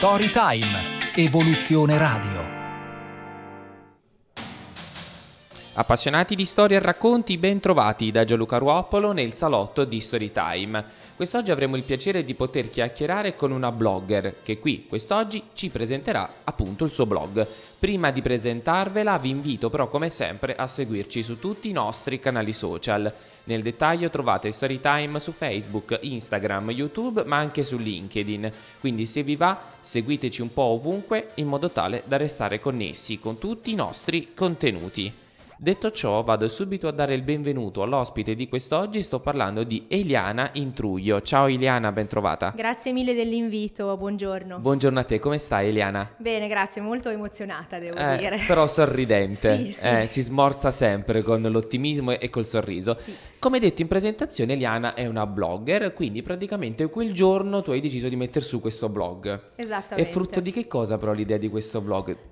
Storytime, Evoluzione Radio. Appassionati di storia e racconti, ben trovati da Gianluca Ruopolo nel salotto di Storytime. Quest'oggi avremo il piacere di poter chiacchierare con una blogger che qui quest'oggi ci presenterà appunto il suo blog. Prima di presentarvela vi invito però come sempre a seguirci su tutti i nostri canali social. Nel dettaglio trovate Storytime su Facebook, Instagram, YouTube ma anche su LinkedIn. Quindi se vi va seguiteci un po' ovunque in modo tale da restare connessi con tutti i nostri contenuti. Detto ciò, vado subito a dare il benvenuto all'ospite di quest'oggi, sto parlando di Eliana Intruglio. Ciao Eliana, ben trovata. Grazie mille dell'invito, buongiorno. Buongiorno a te, come stai Eliana? Bene, grazie, molto emozionata devo eh, dire. Però sorridente, sì, sì. Eh, si smorza sempre con l'ottimismo e col sorriso. Sì. Come detto in presentazione, Eliana è una blogger, quindi praticamente quel giorno tu hai deciso di mettere su questo blog. Esattamente. È frutto di che cosa però l'idea di questo blog?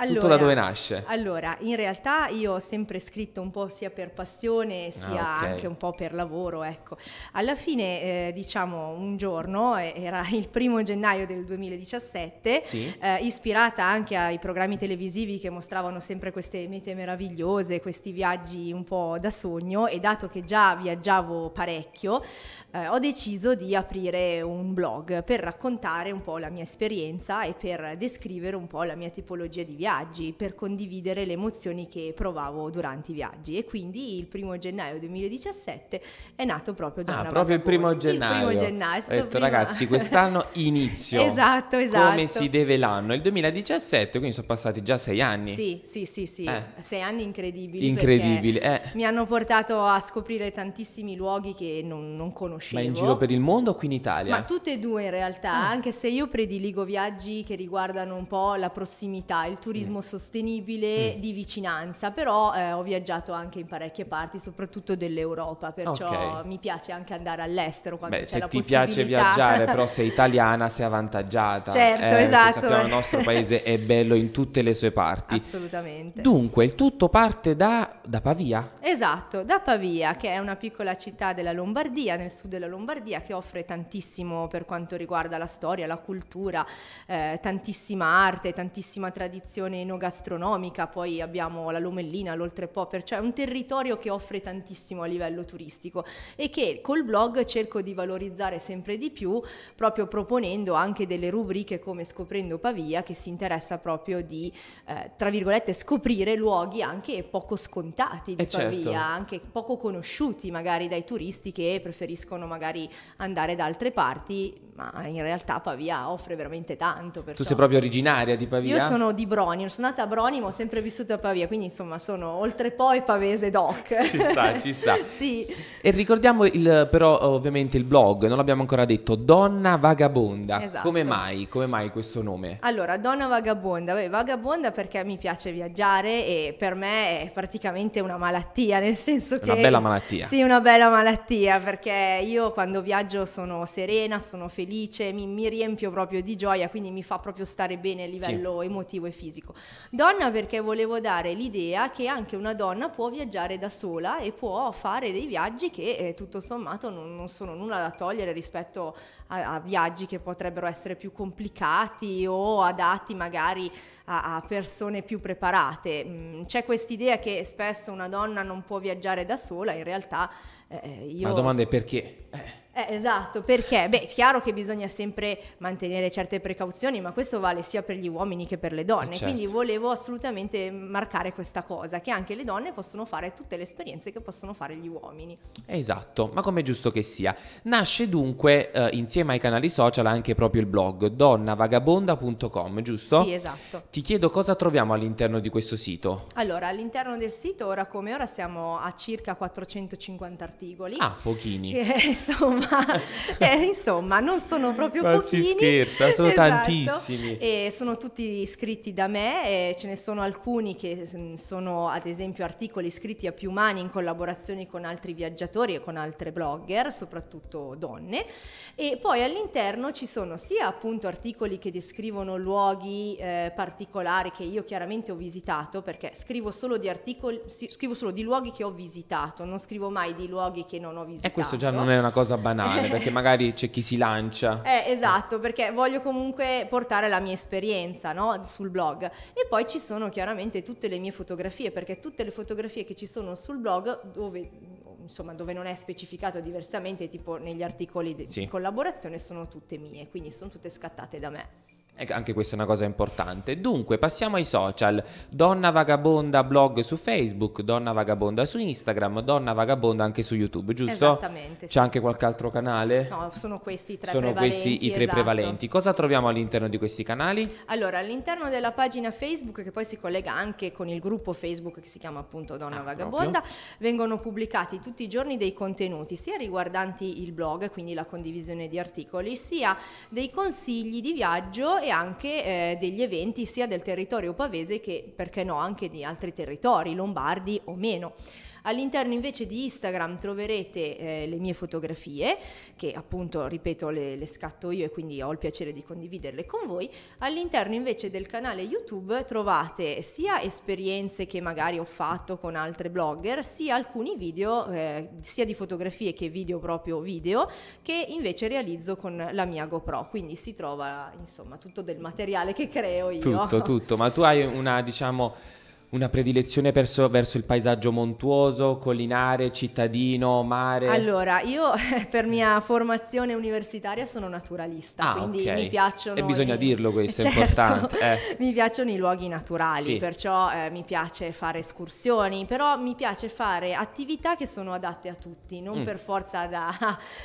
Allora, Tutto da dove nasce? Allora, in realtà io ho sempre scritto un po' sia per passione ah, sia ah, okay. anche un po' per lavoro, ecco. Alla fine, eh, diciamo, un giorno, era il primo gennaio del 2017, sì. eh, ispirata anche ai programmi televisivi che mostravano sempre queste mete meravigliose, questi viaggi un po' da sogno e dato che già viaggiavo parecchio, eh, ho deciso di aprire un blog per raccontare un po' la mia esperienza e per descrivere un po' la mia tipologia di viaggio viaggi, per condividere le emozioni che provavo durante i viaggi. E quindi il primo gennaio 2017 è nato proprio da ah, una proprio il primo gennaio. Il primo gennaio. Ho detto prima... ragazzi, quest'anno inizio. esatto, esatto. Come si deve l'anno. Il 2017, quindi sono passati già sei anni. Sì, sì, sì, sì. Eh. Sei anni incredibili. Incredibili. Eh. Mi hanno portato a scoprire tantissimi luoghi che non, non, conoscevo. Ma in giro per il mondo o qui in Italia? Ma tutte e due in realtà, mm. anche se io prediligo viaggi che riguardano un po' la prossimità, il turismo turismo sostenibile mm. di vicinanza, però eh, ho viaggiato anche in parecchie parti, soprattutto dell'Europa, perciò okay. mi piace anche andare all'estero quando Beh, c'è la possibilità. Se ti piace viaggiare, però sei italiana, sei avvantaggiata. Certo, eh, esatto. Sappiamo, il nostro paese è bello in tutte le sue parti. Assolutamente. Dunque, il tutto parte da, da Pavia? Esatto, da Pavia, che è una piccola città della Lombardia, nel sud della Lombardia, che offre tantissimo per quanto riguarda la storia, la cultura, eh, tantissima arte, tantissima tradizione tradizione enogastronomica, poi abbiamo la Lomellina, l'Oltrepopper, cioè un territorio che offre tantissimo a livello turistico e che col blog cerco di valorizzare sempre di più, proprio proponendo anche delle rubriche come Scoprendo Pavia, che si interessa proprio di, eh, tra virgolette, scoprire luoghi anche poco scontati di eh certo. Pavia, certo. anche poco conosciuti magari dai turisti che preferiscono magari andare da altre parti ma in realtà Pavia offre veramente tanto. Perciò... Tu sei proprio originaria di Pavia? Io sono di Broni, sono nata a Broni ma ho sempre vissuto a Pavia, quindi insomma sono oltre poi pavese doc. ci sta, ci sta. sì. E ricordiamo il, però ovviamente il blog, non l'abbiamo ancora detto, Donna Vagabonda. Esatto. Come mai? Come mai questo nome? Allora, Donna Vagabonda, beh, Vagabonda perché mi piace viaggiare e per me è praticamente una malattia, nel senso una che... Una bella malattia. Sì, una bella malattia perché io quando viaggio sono serena, sono felice felice, mi, mi, riempio proprio di gioia, quindi mi fa proprio stare bene a livello sì. emotivo e fisico. Donna perché volevo dare l'idea che anche una donna può viaggiare da sola e può fare dei viaggi che eh, tutto sommato non, non sono nulla da togliere rispetto a, a viaggi che potrebbero essere più complicati o adatti magari a, a persone più preparate. Mm, c'è quest'idea che spesso una donna non può viaggiare da sola, in realtà eh, eh io... La domanda è perché? Eh. Eh, esatto, perché? Beh, è chiaro che bisogna sempre mantenere certe precauzioni, ma questo vale sia per gli uomini che per le donne. Eh certo. Quindi volevo assolutamente marcare questa cosa, che anche le donne possono fare tutte le esperienze che possono fare gli uomini. Esatto, ma come è giusto che sia. Nasce dunque eh, insieme insieme ai canali social anche proprio il blog donnavagabonda.com, giusto? Sì, esatto. Ti chiedo cosa troviamo all'interno di questo sito. Allora, all'interno del sito ora come ora siamo a circa 450 articoli. Ah, pochini. Eh, insomma, eh, insomma, non sono proprio Ma pochini. si scherza, sono esatto. tantissimi. E sono tutti scritti da me e ce ne sono alcuni che mm, sono ad esempio articoli scritti a più mani in collaborazione con altri viaggiatori e con altre blogger, soprattutto donne. E poi poi all'interno ci sono sia appunto articoli che descrivono luoghi eh, particolari che io chiaramente ho visitato, perché scrivo solo di articoli, scrivo solo di luoghi che ho visitato, non scrivo mai di luoghi che non ho visitato. E questo già non è una cosa banale, perché magari c'è chi si lancia. Eh, esatto, perché voglio comunque portare la mia esperienza no? sul blog. E poi ci sono chiaramente tutte le mie fotografie, perché tutte le fotografie che ci sono sul blog, dove insomma, dove non è specificato diversamente, tipo negli articoli di sì. collaborazione, sono tutte mie, quindi sono tutte scattate da me. Eh, anche questa è una cosa importante. Dunque, passiamo ai social. Donna Vagabonda blog su Facebook, Donna Vagabonda su Instagram, Donna Vagabonda anche su YouTube, giusto? Esattamente. C'è sì. anche qualche altro canale? No, sono questi i tre sono prevalenti. Sono questi i tre esatto. prevalenti. Cosa troviamo all'interno di questi canali? Allora, all'interno della pagina Facebook, che poi si collega anche con il gruppo Facebook che si chiama appunto Donna ah, Vagabonda, proprio. vengono pubblicati tutti i giorni dei contenuti, sia riguardanti il blog, quindi la condivisione di articoli, sia dei consigli di viaggio anche eh, degli eventi sia del territorio pavese che, perché no, anche di altri territori, lombardi o meno. All'interno invece di Instagram troverete eh, le mie fotografie, che appunto, ripeto, le, le scatto io e quindi ho il piacere di condividerle con voi. All'interno invece del canale YouTube trovate sia esperienze che magari ho fatto con altre blogger, sia alcuni video, eh, sia di fotografie che video proprio video, che invece realizzo con la mia GoPro. Quindi si trova insomma tutto del materiale che creo io. Tutto, tutto, ma tu hai una diciamo una predilezione perso, verso il paesaggio montuoso, collinare, cittadino, mare? Allora, io per mia formazione universitaria sono naturalista, ah, quindi okay. mi piacciono... E bisogna i... dirlo questo, certo, è importante. Eh. Mi piacciono i luoghi naturali, sì. perciò eh, mi piace fare escursioni, però mi piace fare attività che sono adatte a tutti, non mm. per forza da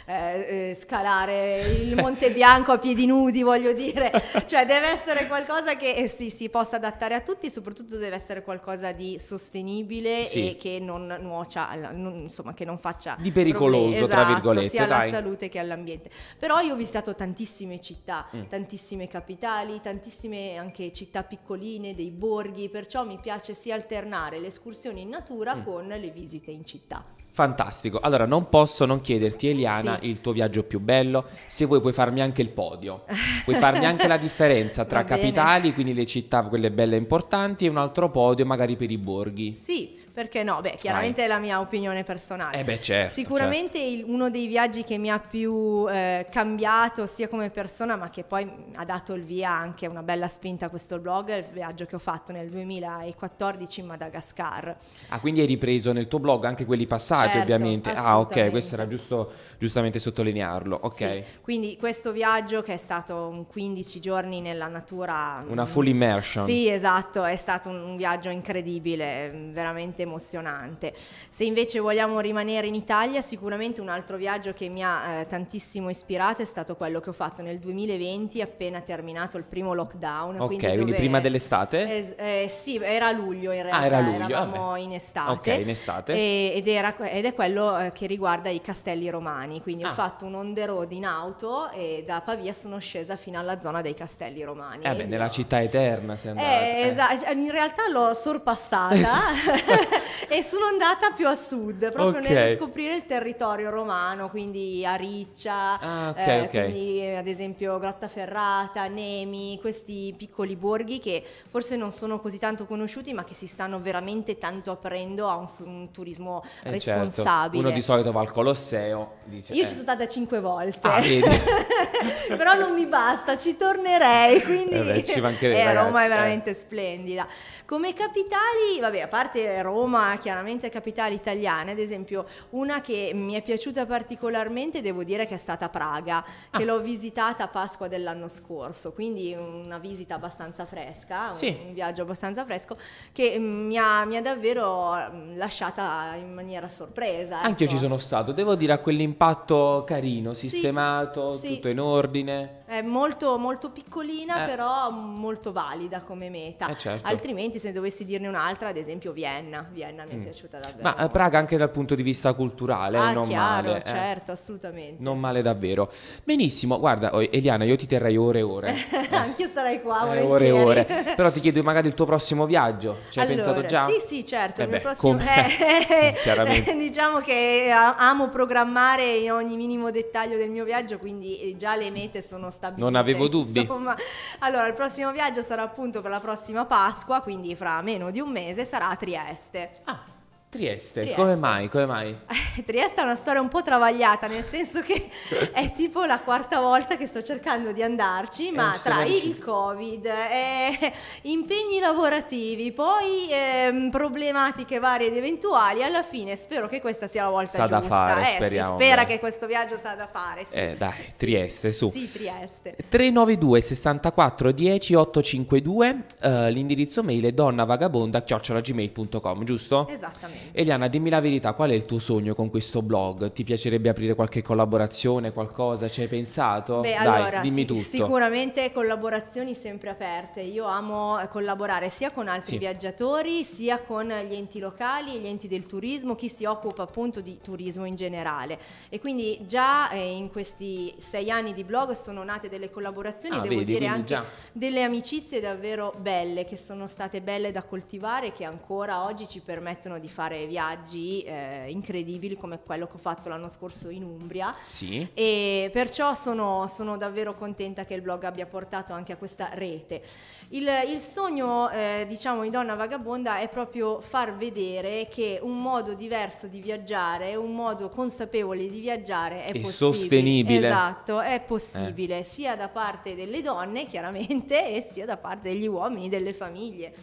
eh, eh, scalare il Monte Bianco a piedi nudi, voglio dire. Cioè deve essere qualcosa che eh, sì, si possa adattare a tutti, soprattutto deve essere qualcosa qualcosa di sostenibile sì. e che non nuocia, insomma, che non faccia... Di pericoloso, problemi, esatto, tra virgolette. Sia dai. alla salute che all'ambiente. Però io ho visitato tantissime città, mm. tantissime capitali, tantissime anche città piccoline, dei borghi, perciò mi piace sia alternare le escursioni in natura mm. con le visite in città. Fantastico. Allora, non posso non chiederti, Eliana, sì. il tuo viaggio più bello, se vuoi puoi farmi anche il podio, puoi farmi anche la differenza tra capitali, quindi le città, quelle belle e importanti, e un altro podio magari per i borghi. Sì, perché no? Beh, chiaramente Vai. è la mia opinione personale. Eh beh, certo, Sicuramente certo. Il, uno dei viaggi che mi ha più eh, cambiato sia come persona, ma che poi ha dato il via anche una bella spinta a questo blog, è il viaggio che ho fatto nel 2014 in Madagascar. Ah, quindi hai ripreso nel tuo blog anche quelli passati? pubblicitati certo, certo, ovviamente. Ah ok, questo era giusto giustamente sottolinearlo. Ok. Sì, quindi questo viaggio che è stato 15 giorni nella natura. Mm, Una full immersion. Sì, esatto, è stato un viaggio incredibile, mm, veramente emozionante. Se invece vogliamo rimanere in Italia, sicuramente un altro viaggio che mi ha eh, tantissimo ispirato è stato quello che ho fatto nel 2020, appena terminato il primo lockdown. Ok, quindi, quindi prima dell'estate? Es- eh, sì, era luglio in realtà, ah, era luglio, eravamo vabbè. in estate. Ok, in estate. E- ed era ed è quello eh, che riguarda i castelli romani. Quindi ah. ho fatto un on the road in auto e da Pavia sono scesa fino alla zona dei castelli romani. Eh beh, nella città eterna sei andata. Eh, eh. Esatto, in realtà l'ho sorpassata eh, e sono andata più a sud, proprio okay. nel scoprire il territorio romano, quindi Ariccia, ah, okay, eh, okay. quindi ad esempio Grottaferrata, Nemi, questi piccoli borghi che forse non sono così tanto conosciuti ma che si stanno veramente tanto aprendo a un, un turismo eh, responsabile certo responsabile. Certo. Uno di solito va al Colosseo. Dice, Io eh. ci sono stata cinque volte, ah, però non mi basta, ci tornerei. Quindi eh beh, ci eh, Roma è eh. veramente eh. splendida. Come capitali, vabbè, a parte Roma, chiaramente capitali italiane, ad esempio, una che mi è piaciuta particolarmente, devo dire che è stata Praga, ah. che l'ho visitata a Pasqua dell'anno scorso, quindi una visita abbastanza fresca, sì. un, viaggio abbastanza fresco, che mi ha, mi ha davvero lasciata in maniera sorpresa sorpresa. Ecco. Anche io ci sono stato, devo dire a quell'impatto carino, sistemato, sì, sì. tutto in ordine. È molto, molto piccolina, eh. però molto valida come meta. Eh certo. Altrimenti, se dovessi dirne un'altra, ad esempio Vienna. Vienna mi è mm. piaciuta davvero. Ma molto. Eh, Praga anche dal punto di vista culturale, ah, non chiaro, male. Eh. certo, eh. assolutamente. Non male davvero. Benissimo, guarda, oh, Eliana, io ti terrei ore e ore. Eh. Anch'io starei qua, eh, ore e ore. Però ti chiedo magari il tuo prossimo viaggio. Ci allora, hai pensato già? Sì, sì, certo. Eh beh, prossimo... come... chiaramente diciamo che eh, amo programmare in ogni minimo dettaglio del mio viaggio, quindi eh, già le mete sono stabilite. Non avevo dubbi. Insomma. Allora, il prossimo viaggio sarà appunto per la prossima Pasqua, quindi fra meno di un mese sarà a Trieste. Ah. Trieste. Trieste, come mai? Come mai? Trieste è una storia un po' travagliata, nel senso che è tipo la quarta volta che sto cercando di andarci, ma tra il Covid, eh, impegni lavorativi, poi eh, problematiche varie ed eventuali, alla fine spero che questa sia la volta sa giusta. Da fare, eh, speriamo, si spera beh. che questo viaggio sa da fare. Sì. Eh, dai, Trieste, su. Sì, Trieste. 392 64 10 852, l'indirizzo mail è donnavagabonda.gmail.com, giusto? Esattamente. Eliana, dimmi la verità, qual è il tuo sogno con questo blog? Ti piacerebbe aprire qualche collaborazione, qualcosa? Ci hai pensato? Beh, Dai, allora, dimmi sì, tutto. Sicuramente collaborazioni sempre aperte. Io amo collaborare sia con altri sì. viaggiatori, sia con gli enti locali, gli enti del turismo, chi si occupa appunto di turismo in generale. E quindi già eh, in questi sei anni di blog sono nate delle collaborazioni ah, e devo vedi, dire anche già. delle amicizie davvero belle che sono state belle da coltivare e che ancora oggi ci permettono di fare fare viaggi eh, incredibili come quello che ho fatto l'anno scorso in Umbria. Sì. E perciò sono, sono davvero contenta che il blog abbia portato anche a questa rete. Il, il sogno, eh, diciamo, di Donna Vagabonda è proprio far vedere che un modo diverso di viaggiare, un modo consapevole di viaggiare è e possibile. sostenibile. Esatto, è eh. possibile eh. sia da parte delle donne, chiaramente, e sia da parte degli uomini, delle famiglie.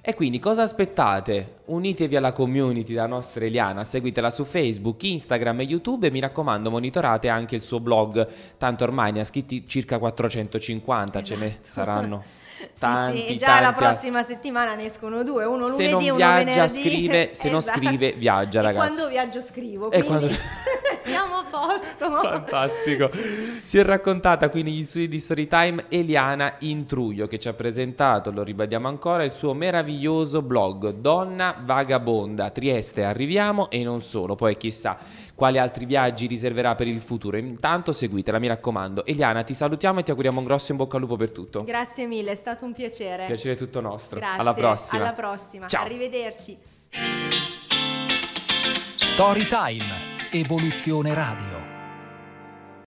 E quindi cosa aspettate? Unitevi alla community della nostra Eliana, seguitela su Facebook, Instagram e YouTube e mi raccomando monitorate anche il suo blog, tanto ormai ne ha scritti circa 450, esatto. ce ne esatto. saranno. Tanti, sì, sì, già tanti la prossima settimana ne escono due, uno lunedì e uno viaggia, venerdì. Scrive, se esatto. non scrive, viaggia, ragazzi. E quando viaggio scrivo, quindi... E quando... Siamo a posto. Fantastico. Sì. Si è raccontata quindi negli studi di Storytime Eliana Intruglio che ci ha presentato, lo ribadiamo ancora, il suo meraviglioso blog Donna Vagabonda. Trieste arriviamo e non solo, poi chissà quali altri viaggi riserverà per il futuro. Intanto seguitela, mi raccomando. Eliana, ti salutiamo e ti auguriamo un grosso in bocca al lupo per tutto. Grazie mille, è stato un piacere. Piacere tutto nostro. Grazie. Alla prossima. Alla prossima. Ciao. Arrivederci. Storytime Evoluzione Radio.